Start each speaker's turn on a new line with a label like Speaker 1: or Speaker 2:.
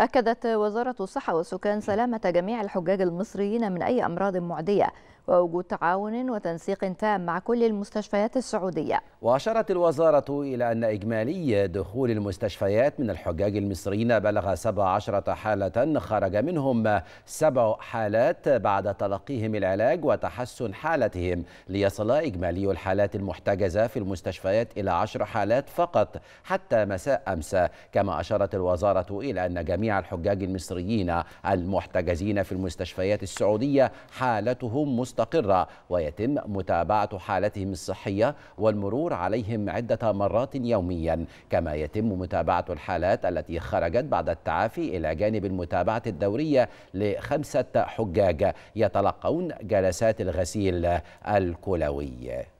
Speaker 1: أكدت وزارة الصحة والسكان سلامة جميع الحجاج المصريين من أي أمراض معدية ووجود تعاون وتنسيق تام مع كل المستشفيات السعودية
Speaker 2: وأشارت الوزارة إلى أن إجمالي دخول المستشفيات من الحجاج المصريين بلغ 17 حالة خرج منهم سبع حالات بعد تلقيهم العلاج وتحسن حالتهم ليصل إجمالي الحالات المحتجزة في المستشفيات إلى 10 حالات فقط حتى مساء أمس كما أشارت الوزارة إلى أن جميع الحجاج المصريين المحتجزين في المستشفيات السعودية حالتهم مستقبلة مستقرة ويتم متابعة حالتهم الصحية والمرور عليهم عدة مرات يوميا كما يتم متابعة الحالات التي خرجت بعد التعافي إلى جانب المتابعة الدورية لخمسة حجاج يتلقون جلسات الغسيل الكلوي